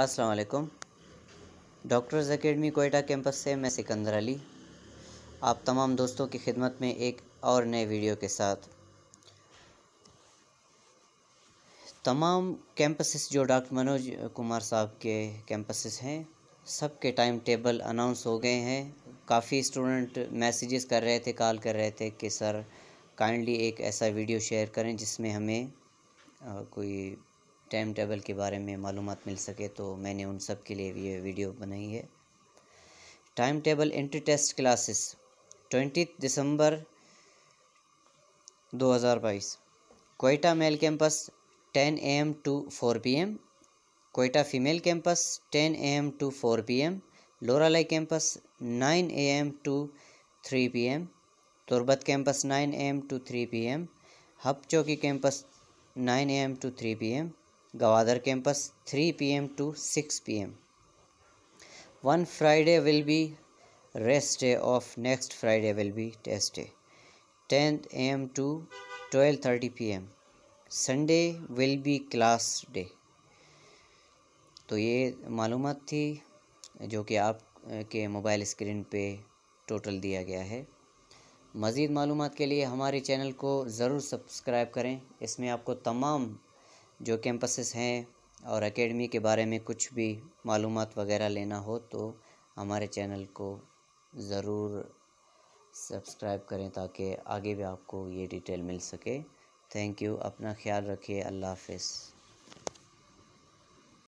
अस्सलाम doctors academy Quetta campus से मैं सिकंदर अली आप तमाम दोस्तों की खिदमत में एक और नए वीडियो के साथ तमाम कैंपसेस जो डॉक्टर मनोज कुमार साहब के कैंपसेस हैं सब के टाइम टेबल अनाउंस हो गए हैं काफ़ी स्टूडेंट मैसेजेस कर रहे थे कॉल कर रहे थे कि सर काइंडली एक ऐसा वीडियो शेयर करें जिसमें हमें कोई टाइम टेबल के बारे में मालूम मिल सके तो मैंने उन सब के लिए ये वीडियो बनाई है time table entry test classes twenty December 2022 Quetta male campus 10 AM to 4 PM Quetta female campus 10 AM to 4 PM Loralai campus 9 AM to 3 PM Turbat campus 9 AM to 3 PM Hub Chowki campus 9 AM to 3 PM Gawadar campus 3 pm to 6 pm. One Friday will be rest day of next Friday will be test AM to twelve thirty 12:30 AM Sunday will be class day तो ये मालूम थी जो कि आप के mobile screen पे total दिया गया है मज़ीद मालूम के लिए हमारे चैनल को ज़रूर सब्सक्राइब करें इसमें आपको तमाम जो कैंपसेस हैं और एकेडमी के बारे में कुछ भी मालूम वगैरह लेना हो तो हमारे चैनल को ज़रूर सब्सक्राइब करें ताकि आगे भी आपको ये डिटेल मिल सके थैंक यू अपना ख्याल रखिए अल्लाह हाफिज़